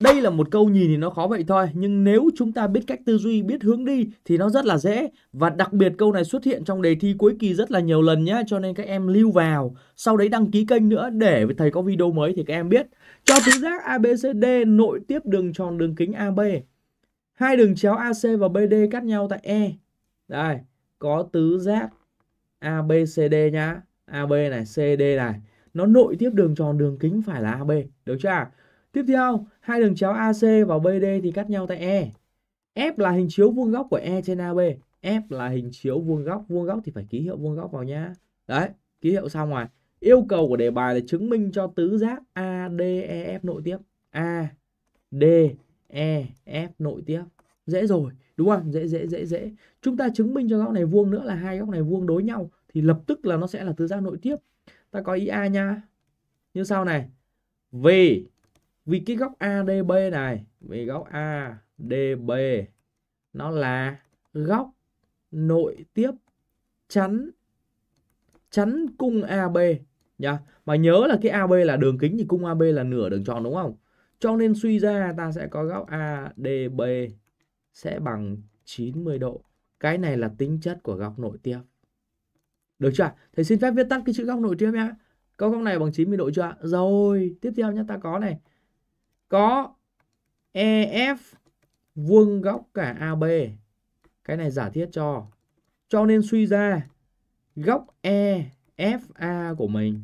Đây là một câu nhìn thì nó khó vậy thôi, nhưng nếu chúng ta biết cách tư duy, biết hướng đi thì nó rất là dễ. Và đặc biệt câu này xuất hiện trong đề thi cuối kỳ rất là nhiều lần nhé, cho nên các em lưu vào. Sau đấy đăng ký kênh nữa để thầy có video mới thì các em biết. Cho tứ giác ABCD nội tiếp đường tròn đường kính AB. Hai đường chéo AC và BD cắt nhau tại E. Đây, có tứ giác ABCD nhá. AB này, CD này. Nó nội tiếp đường tròn đường kính phải là AB, được chưa Tiếp theo, hai đường chéo AC và BD thì cắt nhau tại E. F là hình chiếu vuông góc của E trên AB. F là hình chiếu vuông góc, vuông góc thì phải ký hiệu vuông góc vào nhá. Đấy, ký hiệu xong rồi. Yêu cầu của đề bài là chứng minh cho tứ giác ADEF nội tiếp. A D E F nội tiếp. Dễ rồi, đúng không? Dễ dễ dễ dễ. Chúng ta chứng minh cho góc này vuông nữa là hai góc này vuông đối nhau thì lập tức là nó sẽ là tứ giác nội tiếp. Ta có ý A nha. Như sau này. Vì vì cái góc ADB này vì góc ADB nó là góc nội tiếp chắn chắn cung AB nhá. Mà nhớ là cái AB là đường kính thì cung AB là nửa đường tròn đúng không? Cho nên suy ra ta sẽ có góc ADB sẽ bằng 90 độ. Cái này là tính chất của góc nội tiếp. Được chưa? Thầy xin phép viết tắt cái chữ góc nội tiếp nhá. Có góc này bằng 90 độ chưa Rồi, tiếp theo nhá, ta có này có EF vuông góc cả AB. Cái này giả thiết cho. Cho nên suy ra góc EFA của mình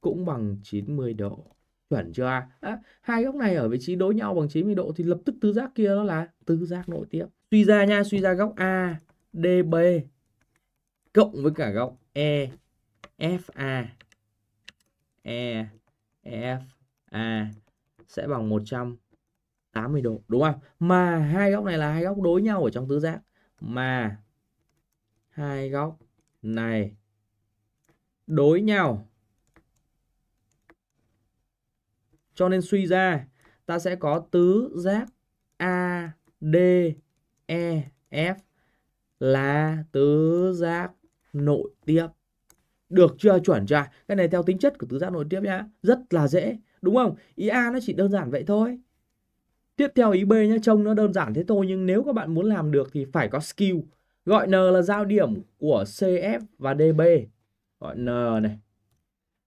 cũng bằng 90 độ. Chuẩn chưa? À, hai góc này ở vị trí đối nhau bằng 90 độ thì lập tức tứ giác kia nó là tứ giác nội tiếp. Suy ra nha, suy ra góc ADB cộng với cả góc EFA. EFA sẽ bằng 180 độ đúng không? Mà hai góc này là hai góc đối nhau ở trong tứ giác mà hai góc này đối nhau. Cho nên suy ra ta sẽ có tứ giác ADEF là tứ giác nội tiếp. Được chưa chuẩn chưa? Cái này theo tính chất của tứ giác nội tiếp nhá, rất là dễ. Đúng không? Ý A nó chỉ đơn giản vậy thôi. Tiếp theo ý B nhá, trông nó đơn giản thế thôi nhưng nếu các bạn muốn làm được thì phải có skill. Gọi N là giao điểm của CF và DB. Gọi N này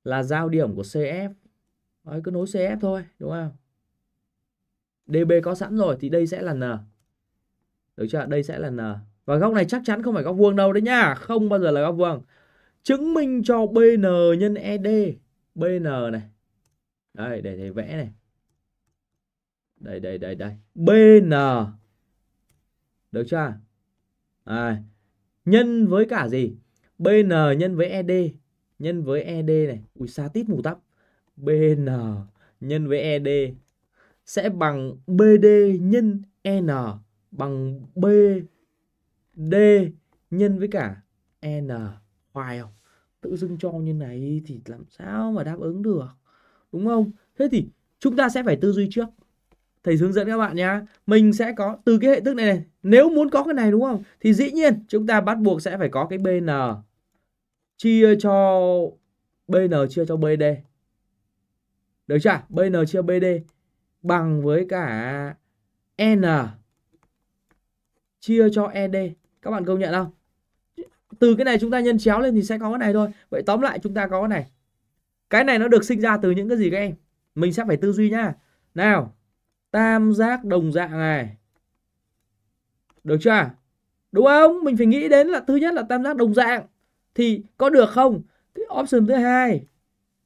là giao điểm của CF. Đấy, cứ nối CF thôi, đúng không? DB có sẵn rồi thì đây sẽ là N. Được chưa? Đây sẽ là N. Và góc này chắc chắn không phải góc vuông đâu đấy nhá, không bao giờ là góc vuông. Chứng minh cho BN nhân ED. BN này đây để thầy vẽ này đây đây đây đây bn được chưa à, nhân với cả gì bn nhân với ed nhân với ed này ui xa tít mù tắp bn nhân với ed sẽ bằng bd nhân n bằng bd nhân với cả n hoài không tự dưng cho như này thì làm sao mà đáp ứng được đúng không? Thế thì chúng ta sẽ phải tư duy trước. Thầy hướng dẫn các bạn nhé. Mình sẽ có từ cái hệ thức này này, nếu muốn có cái này đúng không? Thì dĩ nhiên chúng ta bắt buộc sẽ phải có cái BN chia cho BN chia cho BD. Được chưa? BN chia BD bằng với cả N chia cho ED. Các bạn công nhận không? Từ cái này chúng ta nhân chéo lên thì sẽ có cái này thôi. Vậy tóm lại chúng ta có cái này cái này nó được sinh ra từ những cái gì các em mình sẽ phải tư duy nhá nào tam giác đồng dạng này được chưa đúng không mình phải nghĩ đến là thứ nhất là tam giác đồng dạng thì có được không cái option thứ hai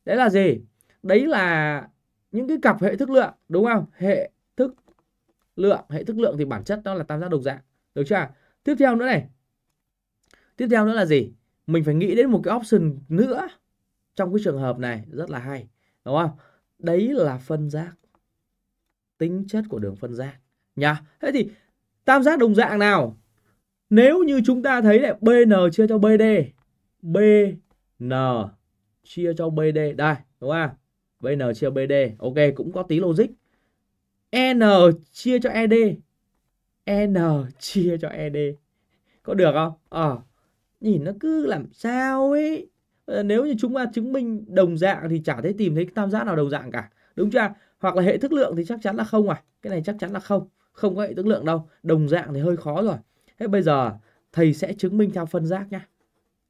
đấy là gì đấy là những cái cặp hệ thức lượng đúng không hệ thức lượng hệ thức lượng thì bản chất đó là tam giác đồng dạng được chưa tiếp theo nữa này tiếp theo nữa là gì mình phải nghĩ đến một cái option nữa trong cái trường hợp này rất là hay đúng không đấy là phân giác tính chất của đường phân giác nhá thế thì tam giác đồng dạng nào nếu như chúng ta thấy lại bn chia cho bd bn chia cho bd đây đúng không bn chia bd ok cũng có tí logic n chia cho ed n chia cho ed có được không ờ à, nhìn nó cứ làm sao ấy Ờ, nếu như chúng ta chứng minh đồng dạng thì chả thấy tìm thấy tam giác nào đồng dạng cả đúng chưa hoặc là hệ thức lượng thì chắc chắn là không à cái này chắc chắn là không không có hệ thức lượng đâu đồng dạng thì hơi khó rồi thế bây giờ thầy sẽ chứng minh theo phân giác nhá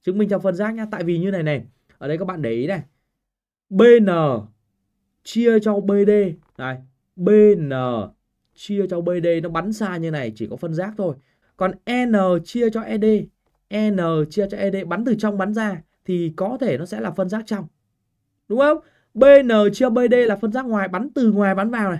chứng minh theo phân giác nhá tại vì như này này ở đây các bạn để ý này bn chia cho bd này bn chia cho bd nó bắn xa như này chỉ có phân giác thôi còn n chia cho ed n chia cho ed bắn từ trong bắn ra thì có thể nó sẽ là phân giác trong. Đúng không? BN chia BD là phân giác ngoài bắn từ ngoài bắn vào này.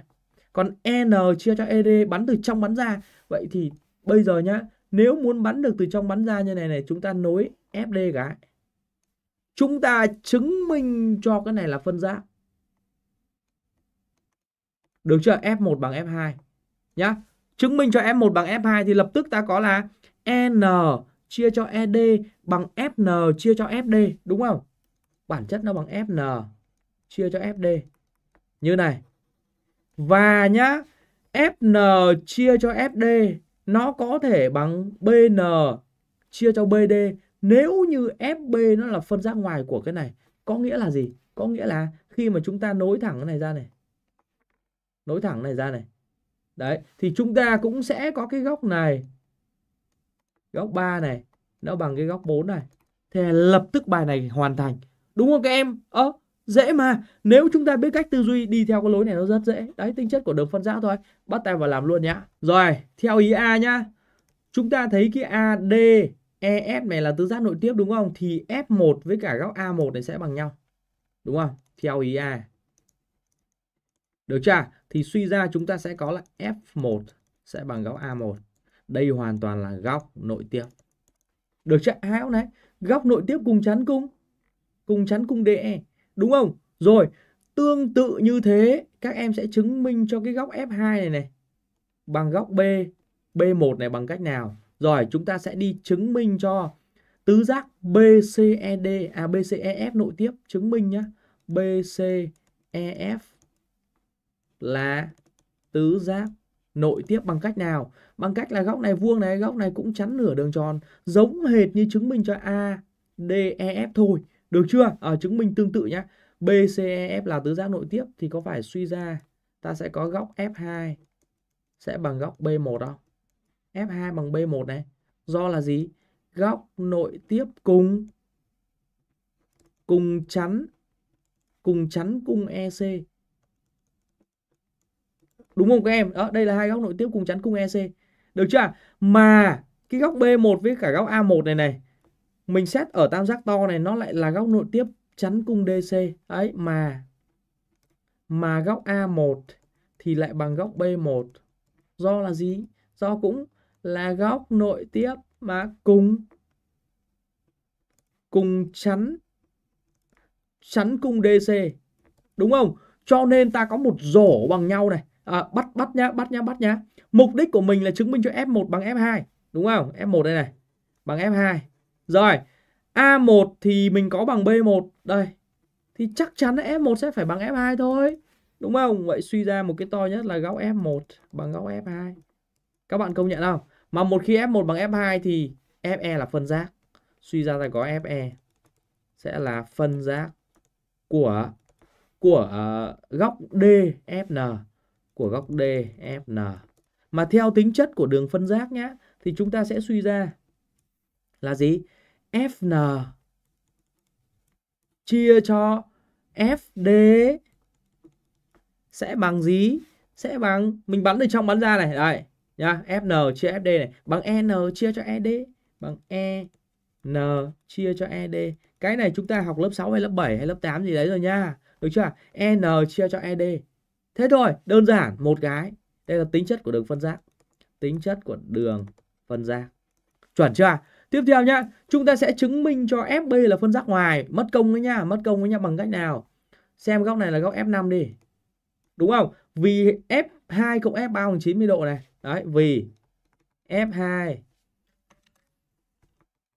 Còn N chia cho ED bắn từ trong bắn ra. Vậy thì bây giờ nhá, nếu muốn bắn được từ trong bắn ra như này này chúng ta nối FD cả. Chúng ta chứng minh cho cái này là phân giác. Được chưa? F1 bằng F2 nhá. Chứng minh cho F1 bằng F2 thì lập tức ta có là N chia cho ED bằng FN chia cho FD đúng không? Bản chất nó bằng FN chia cho FD như này. Và nhá, FN chia cho FD nó có thể bằng BN chia cho BD nếu như FB nó là phân giác ngoài của cái này. Có nghĩa là gì? Có nghĩa là khi mà chúng ta nối thẳng cái này ra này. Nối thẳng này ra này. Đấy, thì chúng ta cũng sẽ có cái góc này góc 3 này nó bằng cái góc 4 này thế lập tức bài này hoàn thành đúng không các em ơ ờ, dễ mà nếu chúng ta biết cách tư duy đi theo cái lối này nó rất dễ đấy tính chất của đường phân giã thôi bắt tay vào làm luôn nhá rồi theo ý a nhá chúng ta thấy cái a d e f này là tứ giác nội tiếp đúng không thì f 1 với cả góc a 1 này sẽ bằng nhau đúng không theo ý a được chưa thì suy ra chúng ta sẽ có là f 1 sẽ bằng góc a 1 đây hoàn toàn là góc nội tiếp được chạy hão này góc nội tiếp cùng chắn cung cùng chắn cung đệ e. đúng không rồi tương tự như thế các em sẽ chứng minh cho cái góc F2 này này bằng góc B B1 này bằng cách nào rồi chúng ta sẽ đi chứng minh cho tứ giác BCED à BCEF nội tiếp chứng minh nhá BCEF là tứ giác nội tiếp bằng cách nào bằng cách là góc này vuông này góc này cũng chắn nửa đường tròn giống hệt như chứng minh cho a d e f thôi được chưa à, chứng minh tương tự nhé bcef là tứ giác nội tiếp thì có phải suy ra ta sẽ có góc f2 sẽ bằng góc b1 không f2 bằng b1 này do là gì góc nội tiếp cùng cùng chắn cùng chắn cung ec Đúng không các em? Đó, đây là hai góc nội tiếp cùng chắn cung EC. Được chưa? Mà cái góc B1 với cả góc A1 này này mình xét ở tam giác to này nó lại là góc nội tiếp chắn cung DC. ấy mà mà góc A1 thì lại bằng góc B1. Do là gì? Do cũng là góc nội tiếp mà cùng cùng chắn chắn cung DC. Đúng không? Cho nên ta có một rổ bằng nhau này à, bắt bắt nhá bắt nhá bắt nhá mục đích của mình là chứng minh cho f1 bằng f2 đúng không f1 đây này bằng f2 rồi a1 thì mình có bằng b1 đây thì chắc chắn là f1 sẽ phải bằng f2 thôi đúng không vậy suy ra một cái to nhất là góc f1 bằng góc f2 các bạn công nhận không mà một khi f1 bằng f2 thì fe là phân giác suy ra là có fe sẽ là phân giác của của ờ, góc dfn của góc DFN. Mà theo tính chất của đường phân giác nhá, thì chúng ta sẽ suy ra là gì? Fn chia cho FD sẽ bằng gì? Sẽ bằng mình bắn từ trong bắn ra này, đây nhá, Fn chia FD này bằng en chia cho ED bằng en chia cho ED. Cái này chúng ta học lớp 6 hay lớp 7 hay lớp 8 gì đấy rồi nha. Được chưa? en chia cho ED Thế thôi, đơn giản một cái. Đây là tính chất của đường phân giác. Tính chất của đường phân giác. Chuẩn chưa? Tiếp theo nhá, chúng ta sẽ chứng minh cho FB là phân giác ngoài. Mất công ấy nhá, mất công ấy nhá bằng cách nào? Xem góc này là góc F5 đi. Đúng không? Vì F2 cộng F3 bằng 90 độ này. Đấy, vì F2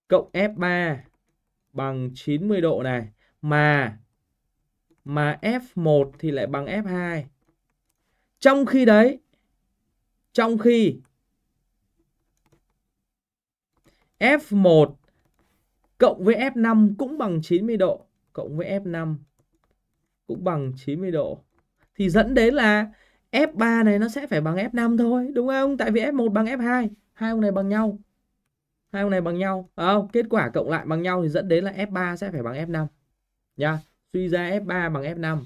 cộng F3 bằng 90 độ này mà mà F1 thì lại bằng F2 trong khi đấy, trong khi F1 cộng với F5 cũng bằng 90 độ, cộng với F5 cũng bằng 90 độ. Thì dẫn đến là F3 này nó sẽ phải bằng F5 thôi, đúng không? Tại vì F1 bằng F2, hai ông này bằng nhau. Hai ông này bằng nhau, không? Kết quả cộng lại bằng nhau thì dẫn đến là F3 sẽ phải bằng F5. Nha, suy ra F3 bằng F5.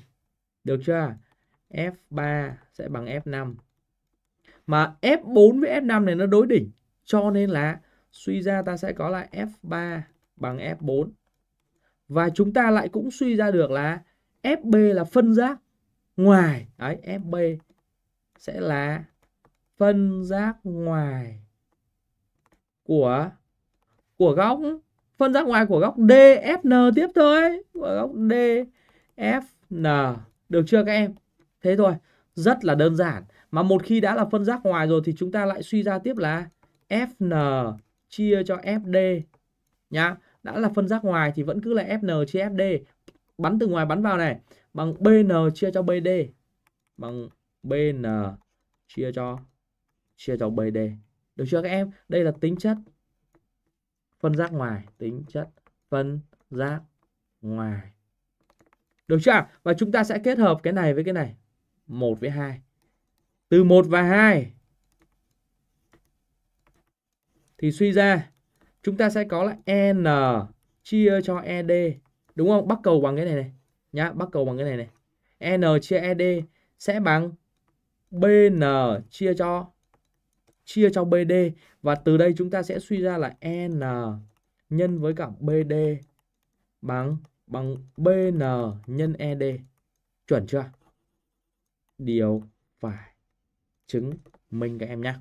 Được chưa? F3 sẽ bằng F5. Mà F4 với F5 này nó đối đỉnh. Cho nên là suy ra ta sẽ có là F3 bằng F4. Và chúng ta lại cũng suy ra được là FB là phân giác ngoài. Đấy, FB sẽ là phân giác ngoài của của góc phân giác ngoài của góc DFN tiếp thôi. Của góc DFN. Được chưa các em? Thế thôi, rất là đơn giản. Mà một khi đã là phân giác ngoài rồi thì chúng ta lại suy ra tiếp là Fn chia cho Fd nhá. Đã là phân giác ngoài thì vẫn cứ là Fn chia Fd. Bắn từ ngoài bắn vào này bằng Bn chia cho Bd bằng Bn chia cho chia cho BD. Được chưa các em? Đây là tính chất phân giác ngoài, tính chất phân giác ngoài. Được chưa? Và chúng ta sẽ kết hợp cái này với cái này. 1 với 2. Từ 1 và 2 thì suy ra chúng ta sẽ có là n chia cho ed đúng không? Bắt cầu bằng cái này này nhá, bắt cầu bằng cái này này. n chia ed sẽ bằng bn chia cho chia cho bd và từ đây chúng ta sẽ suy ra là n nhân với cả bd bằng bằng bn nhân ed chuẩn chưa? điều phải chứng minh các em nhé